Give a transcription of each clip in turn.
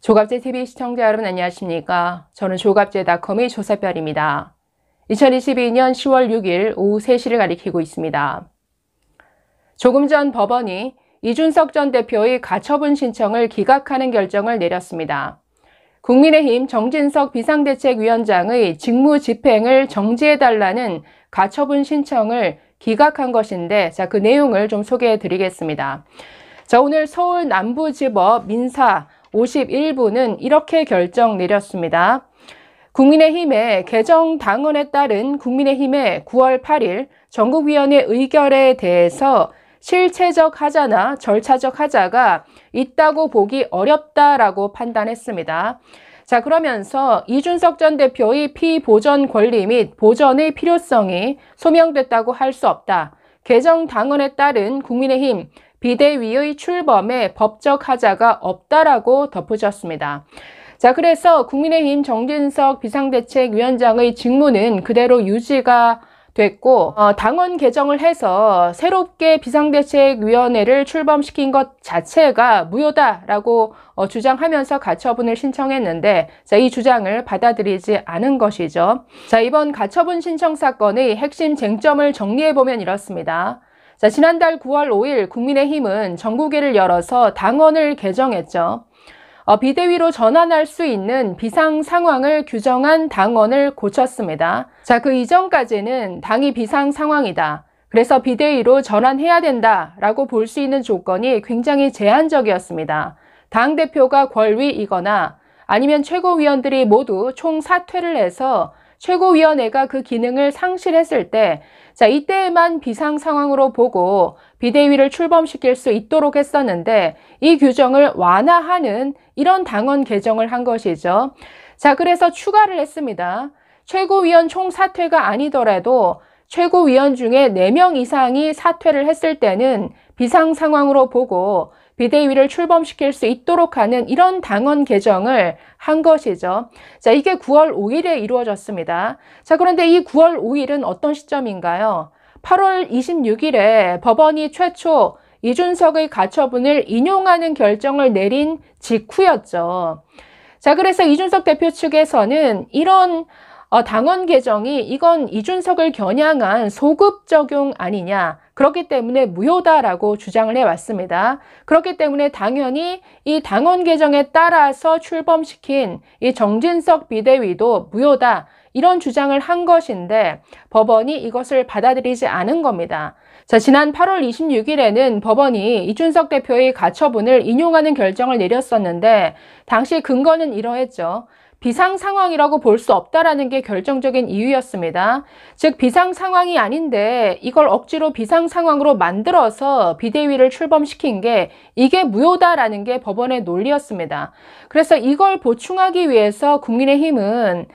조갑제TV 시청자 여러분 안녕하십니까? 저는 조갑제닷컴의 조사별입니다. 2022년 10월 6일 오후 3시를 가리키고 있습니다. 조금 전 법원이 이준석 전 대표의 가처분 신청을 기각하는 결정을 내렸습니다. 국민의힘 정진석 비상대책위원장의 직무 집행을 정지해달라는 가처분 신청을 기각한 것인데, 자, 그 내용을 좀 소개해 드리겠습니다. 자, 오늘 서울 남부지법 민사 51부는 이렇게 결정 내렸습니다. 국민의힘의 개정 당원에 따른 국민의힘의 9월 8일 전국위원회 의결에 대해서 실체적 하자나 절차적 하자가 있다고 보기 어렵다라고 판단했습니다. 자, 그러면서 이준석 전 대표의 피보전 권리 및 보전의 필요성이 소명됐다고 할 수 없다. 개정 당원에 따른 국민의힘 비대위의 출범에 법적 하자가 없다라고 덧붙였습니다. 자, 그래서 국민의힘 정진석 비상대책위원장의 직무는 그대로 유지가 됐고 어, 당원 개정을 해서 새롭게 비상대책위원회를 출범시킨 것 자체가 무효다라고 어, 주장하면서 가처분을 신청했는데 자, 이 주장을 받아들이지 않은 것이죠. 자 이번 가처분 신청 사건의 핵심 쟁점을 정리해보면 이렇습니다. 자, 지난달 9월 5일 국민의힘은 전국회를 열어서 당원을 개정했죠. 어, 비대위로 전환할 수 있는 비상 상황을 규정한 당원을 고쳤습니다. 자, 그 이전까지는 당이 비상 상황이다. 그래서 비대위로 전환해야 된다라고 볼 수 있는 조건이 굉장히 제한적이었습니다. 당 대표가 권위이거나 아니면 최고위원들이 모두 총 사퇴를 해서 최고위원회가 그 기능을 상실했을 때, 자, 이때에만 비상 상황으로 보고 비대위를 출범시킬 수 있도록 했었는데 이 규정을 완화하는 이런 당원 개정을 한 것이죠. 자, 그래서 추가를 했습니다. 최고위원 총 사퇴가 아니더라도 최고위원 중에 4명 이상이 사퇴를 했을 때는 비상 상황으로 보고 비대위를 출범시킬 수 있도록 하는 이런 당헌 개정을 한 것이죠. 자, 이게 9월 5일에 이루어졌습니다. 자, 그런데 이 9월 5일은 어떤 시점인가요? 8월 26일에 법원이 최초 이준석의 가처분을 인용하는 결정을 내린 직후였죠. 자, 그래서 이준석 대표 측에서는 이런 어, 당원 개정이 이건 이준석을 겨냥한 소급 적용 아니냐. 그렇기 때문에 무효다라고 주장을 해왔습니다. 그렇기 때문에 당연히 이 당원 개정에 따라서 출범시킨 이 정진석 비대위도 무효다. 이런 주장을 한 것인데 법원이 이것을 받아들이지 않은 겁니다. 자, 지난 8월 26일에는 법원이 이준석 대표의 가처분을 인용하는 결정을 내렸었는데 당시 근거는 이러했죠. 비상 상황이라고 볼 수 없다라는 게 결정적인 이유였습니다. 즉 비상 상황이 아닌데 이걸 억지로 비상 상황으로 만들어서 비대위를 출범시킨 게 이게 무효다라는 게 법원의 논리였습니다. 그래서 이걸 보충하기 위해서 국민의힘은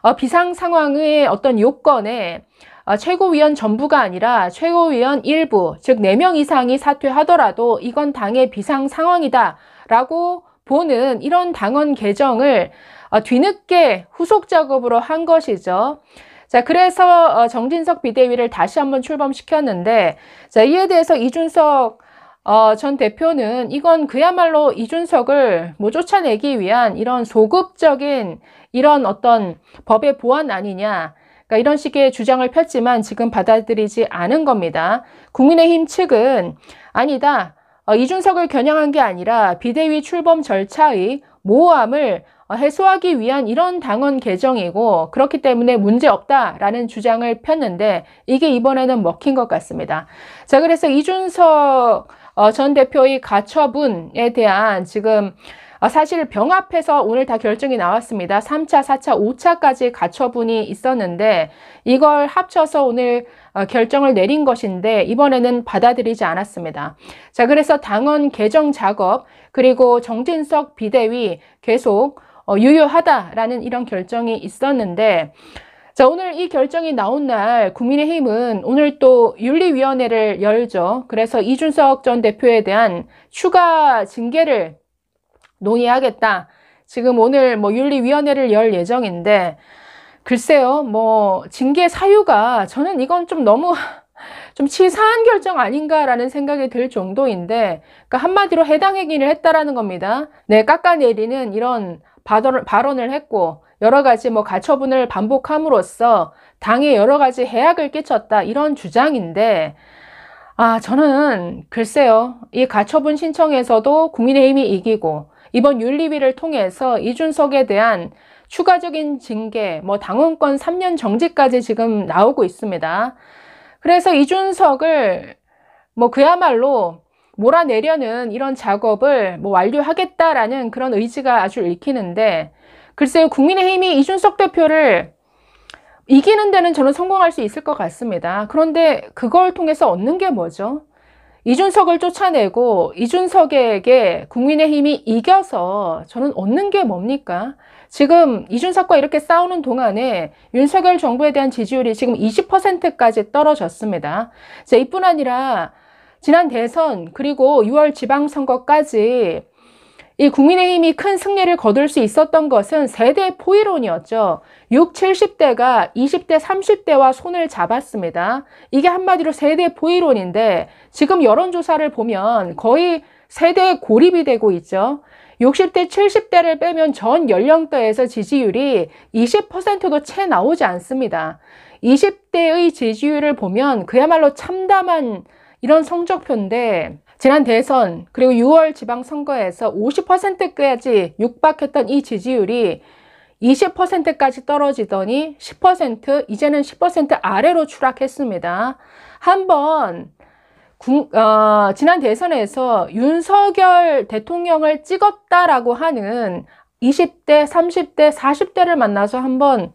어, 비상 상황의 어떤 요건에 어, 최고위원 전부가 아니라 최고위원 일부, 즉 4명 이상이 사퇴하더라도 이건 당의 비상 상황이다 라고 보는 이런 당원 개정을 아, 뒤늦게 후속 작업으로 한 것이죠. 자, 그래서 어, 정진석 비대위를 다시 한번 출범시켰는데, 자, 이에 대해서 이준석 어, 전 대표는 이건 그야말로 이준석을 뭐 쫓아내기 위한 이런 소극적인 이런 어떤 법의 보완 아니냐. 그러니까 이런 식의 주장을 폈지만 지금 받아들이지 않은 겁니다. 국민의힘 측은 아니다. 어, 이준석을 겨냥한 게 아니라 비대위 출범 절차의 모호함을 해소하기 위한 이런 당헌 개정이고 그렇기 때문에 문제없다라는 주장을 폈는데 이게 이번에는 먹힌 것 같습니다. 자 그래서 이준석 어, 전 대표의 가처분에 대한 지금 어, 사실 병합해서 오늘 다 결정이 나왔습니다. 3차, 4차, 5차까지 가처분이 있었는데 이걸 합쳐서 오늘 어, 결정을 내린 것인데 이번에는 받아들이지 않았습니다. 자, 그래서 당원 개정 작업 그리고 정진석 비대위 계속 어, 유효하다라는 이런 결정이 있었는데 자, 오늘 이 결정이 나온 날 국민의힘은 오늘 또 윤리위원회를 열죠. 그래서 이준석 전 대표에 대한 추가 징계를 논의하겠다. 지금 오늘 뭐 윤리위원회를 열 예정인데 글쎄요, 뭐 징계 사유가 저는 이건 좀 너무 좀 치사한 결정 아닌가라는 생각이 들 정도인데 그러니까 한마디로 해당 행위를 했다라는 겁니다. 네, 깎아내리는 이런 발언을 했고 여러 가지 뭐 가처분을 반복함으로써 당에 여러 가지 해악을 끼쳤다 이런 주장인데 아 저는 글쎄요 이 가처분 신청에서도 국민의힘이 이기고 이번 윤리위를 통해서 이준석에 대한 추가적인 징계 뭐 당원권 3년 정지까지 지금 나오고 있습니다 그래서 이준석을 뭐 그야말로 몰아내려는 이런 작업을 뭐 완료하겠다라는 그런 의지가 아주 읽히는데 글쎄요 국민의힘이 이준석 대표를 이기는 데는 저는 성공할 수 있을 것 같습니다. 그런데 그걸 통해서 얻는 게 뭐죠? 이준석을 쫓아내고 이준석에게 국민의힘이 이겨서 저는 얻는 게 뭡니까? 지금 이준석과 이렇게 싸우는 동안에 윤석열 정부에 대한 지지율이 지금 20%까지 떨어졌습니다. 이뿐 아니라 지난 대선 그리고 6월 지방선거까지 이 국민의힘이 큰 승리를 거둘 수 있었던 것은 세대 포이론이었죠. 6, 70대가 20대, 30대와 손을 잡았습니다. 이게 한마디로 세대 포이론인데 지금 여론조사를 보면 거의 세대 고립이 되고 있죠. 60대, 70대를 빼면 전 연령대에서 지지율이 20%도 채 나오지 않습니다. 20대의 지지율을 보면 그야말로 참담한 이런 성적표인데 지난 대선 그리고 6월 지방선거에서 50%까지 육박했던 이 지지율이 20%까지 떨어지더니 10% 이제는 10% 아래로 추락했습니다. 한번 어, 지난 대선에서 윤석열 대통령을 찍었다라고 하는 20대, 30대, 40대를 만나서 한번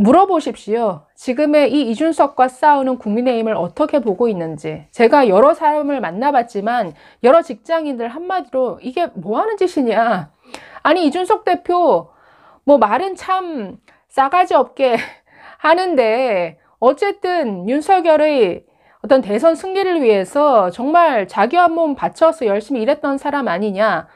물어보십시오. 지금의 이 이준석과 싸우는 국민의힘을 어떻게 보고 있는지. 제가 여러 사람을 만나봤지만 여러 직장인들 한마디로 이게 뭐 하는 짓이냐. 아니 이준석 대표 뭐 말은 참 싸가지 없게 하는데 어쨌든 윤석열의 어떤 대선 승리를 위해서 정말 자기 한 몸 바쳐서 열심히 일했던 사람 아니냐.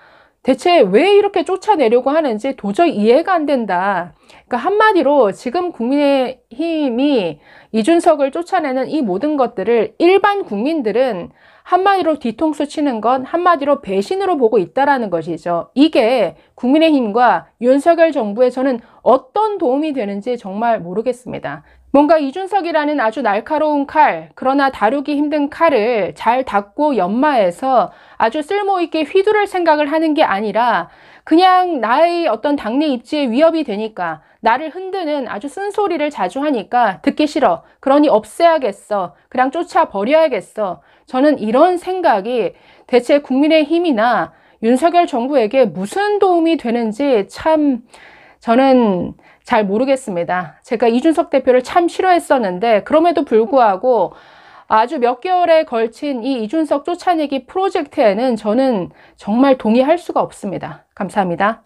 대체 왜 이렇게 쫓아내려고 하는지 도저히 이해가 안 된다. 그러니까 한마디로 지금 국민의힘이 이준석을 쫓아내는 이 모든 것들을 일반 국민들은 한마디로 뒤통수 치는 건 한마디로 배신으로 보고 있다라는 것이죠. 이게 국민의힘과 윤석열 정부에서는 어떤 도움이 되는지 정말 모르겠습니다. 뭔가 이준석이라는 아주 날카로운 칼, 그러나 다루기 힘든 칼을 잘 닦고 연마해서 아주 쓸모있게 휘두를 생각을 하는 게 아니라 그냥 나의 어떤 당내 입지에 위협이 되니까 나를 흔드는 아주 쓴소리를 자주 하니까 듣기 싫어. 그러니 없애야겠어. 그냥 쫓아버려야겠어. 저는 이런 생각이 대체 국민의힘이나 윤석열 정부에게 무슨 도움이 되는지 참 저는 잘 모르겠습니다. 제가 이준석 대표를 참 싫어했었는데 그럼에도 불구하고 아주 몇 개월에 걸친 이 이준석 쫓아내기 프로젝트에는 저는 정말 동의할 수가 없습니다. 감사합니다.